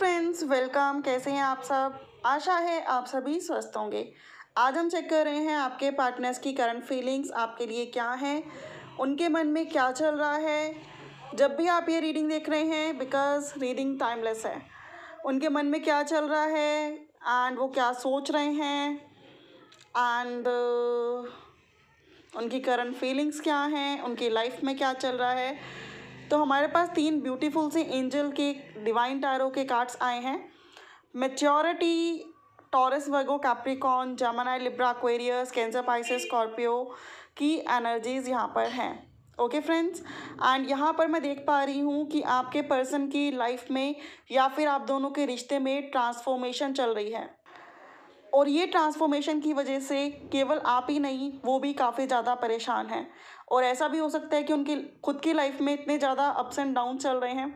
friends welcome कैसे हैं आप सब आशा है आप सभी स्वस्थ होंगे आज हम चेक कर रहे हैं आपके पार्टनर्स की करंट फीलिंग्स आपके लिए क्या हैं उनके मन में क्या चल रहा है जब भी आप ये रीडिंग देख रहे हैं बिकॉज रीडिंग टाइमलेस है उनके मन में क्या चल रहा है एंड वो क्या सोच रहे हैं एंड उनकी करंट फीलिंग्स क्या हैं उनकी लाइफ में क्या चल रहा है तो हमारे पास तीन ब्यूटीफुल से एंजल के डिवाइन टायरों के कार्ड्स आए हैं maturity Taurus Virgo Capricorn Gemini Libra Aquarius Cancer Pisces Scorpio की एनर्जीज यहाँ पर हैं ओके फ्रेंड्स एंड यहाँ पर मैं देख पा रही हूँ कि आपके पर्सन की लाइफ में या फिर आप दोनों के रिश्ते में ट्रांसफॉर्मेशन चल रही है और ये ट्रांसफॉर्मेशन की वजह से केवल आप ही नहीं वो भी काफ़ी ज़्यादा परेशान हैं और ऐसा भी हो सकता है कि उनकी खुद की लाइफ में इतने ज़्यादा अप्स एंड डाउन चल रहे हैं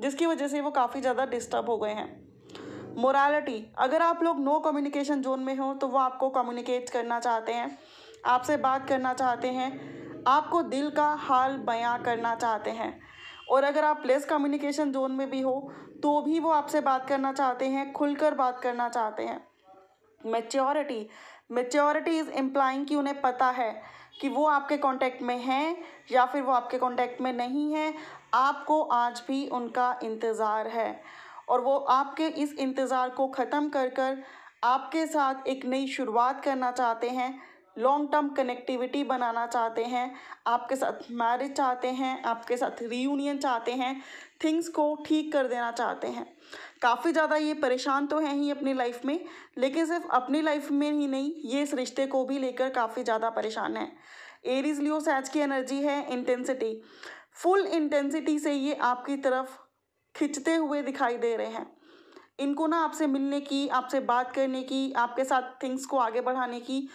जिसकी वजह से वो काफ़ी ज़्यादा डिस्टर्ब हो गए हैं मोरालिटी अगर आप लोग नो कम्युनिकेशन जोन में हो तो वो आपको कम्युनिकेट करना चाहते हैं आपसे बात करना चाहते हैं आपको दिल का हाल बयां करना चाहते हैं और अगर आप लेस कम्युनिकेशन जोन में भी हो तो भी वो आपसे बात करना चाहते हैं खुलकर बात करना चाहते हैं मेच्योरिटी मेच्योरिटी इज़ एम्प्लाइंग कि उन्हें पता है कि वो आपके कांटेक्ट में हैं या फिर वो आपके कांटेक्ट में नहीं हैं आपको आज भी उनका इंतज़ार है और वो आपके इस इंतज़ार को ख़त्म कर कर आपके साथ एक नई शुरुआत करना चाहते हैं लॉन्ग टर्म कनेक्टिविटी बनाना चाहते हैं आपके साथ मैरिज चाहते हैं आपके साथ रीयूनियन चाहते हैं थिंग्स को ठीक कर देना चाहते हैं काफ़ी ज़्यादा ये परेशान तो हैं ही अपनी लाइफ में लेकिन सिर्फ अपनी लाइफ में ही नहीं ये इस रिश्ते को भी लेकर काफ़ी ज़्यादा परेशान है एरीज लियो सैज की एनर्जी है इंटेंसिटी फुल इंटेंसिटी से ये आपकी तरफ खिंचते हुए दिखाई दे रहे हैं इनको ना आपसे मिलने की आपसे बात करने की आपके साथ थिंग्स को आगे बढ़ाने की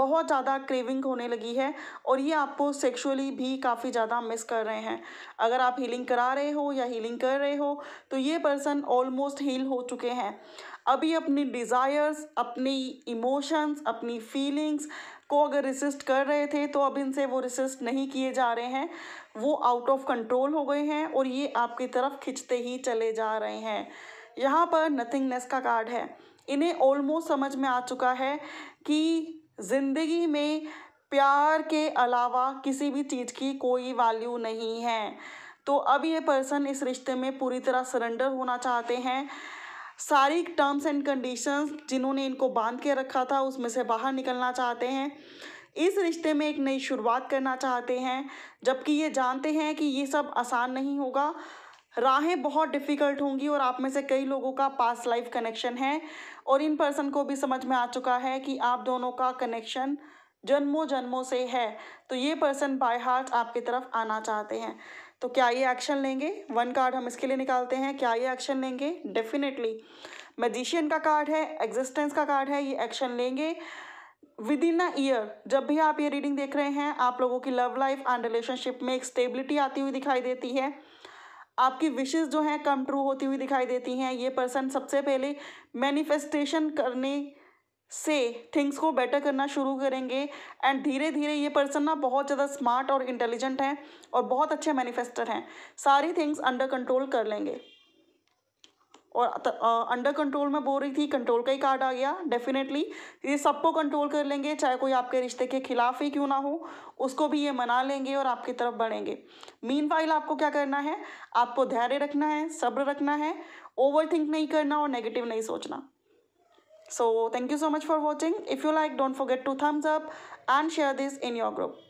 बहुत ज़्यादा क्रेविंग होने लगी है और ये आपको सेक्सुअली भी काफ़ी ज़्यादा मिस कर रहे हैं अगर आप हीलिंग करा रहे हो या हीलिंग कर रहे हो तो ये पर्सन ऑलमोस्ट हील हो चुके हैं अभी अपनी डिज़ायर्स अपनी इमोशंस अपनी फीलिंग्स को अगर रिसिस्ट कर रहे थे तो अब इनसे वो रिसिस्ट नहीं किए जा रहे हैं वो आउट ऑफ कंट्रोल हो गए हैं और ये आपकी तरफ खिंचते ही चले जा रहे हैं यहाँ पर नथिंगनेस का कार्ड है इन्हें ऑलमोस्ट समझ में आ चुका है कि ज़िंदगी में प्यार के अलावा किसी भी चीज़ की कोई वैल्यू नहीं है तो अब ये पर्सन इस रिश्ते में पूरी तरह सरेंडर होना चाहते हैं सारी टर्म्स एंड कंडीशंस जिन्होंने इनको बांध के रखा था उसमें से बाहर निकलना चाहते हैं इस रिश्ते में एक नई शुरुआत करना चाहते हैं जबकि ये जानते हैं कि ये सब आसान नहीं होगा राहें बहुत डिफ़िकल्ट होंगी और आप में से कई लोगों का पास लाइफ कनेक्शन है और इन पर्सन को भी समझ में आ चुका है कि आप दोनों का कनेक्शन जन्मों जन्मों से है तो ये पर्सन बाय हार्ट आपकी तरफ आना चाहते हैं तो क्या ये एक्शन लेंगे वन कार्ड हम इसके लिए निकालते हैं क्या ये एक्शन लेंगे डेफिनेटली मैजिशियन का कार्ड है एग्जिस्टेंस का कार्ड है ये एक्शन लेंगे विद इन अ ईयर जब भी आप ये रीडिंग देख रहे हैं आप लोगों की लव लाइफ एंड रिलेशनशिप में एक स्टेबिलिटी आती हुई दिखाई देती है आपकी विशेष जो हैं कम ट्रू होती हुई दिखाई देती हैं ये पर्सन सबसे पहले मैनिफेस्टेशन करने से थिंग्स को बेटर करना शुरू करेंगे एंड धीरे धीरे ये पर्सन ना बहुत ज़्यादा स्मार्ट और इंटेलिजेंट हैं और बहुत अच्छे मैनिफेस्टर हैं सारी थिंग्स अंडर कंट्रोल कर लेंगे और अंडर कंट्रोल में बोल रही थी कंट्रोल का ही कार्ड आ गया डेफिनेटली ये सबको कंट्रोल कर लेंगे चाहे कोई आपके रिश्ते के खिलाफ ही क्यों ना हो उसको भी ये मना लेंगे और आपकी तरफ बढ़ेंगे मीन फाइल आपको क्या करना है आपको धैर्य रखना है सब्र रखना है ओवर थिंक नहीं करना और नेगेटिव नहीं सोचना so thank you so much for watching if you like don't forget to thumbs up and share this in your group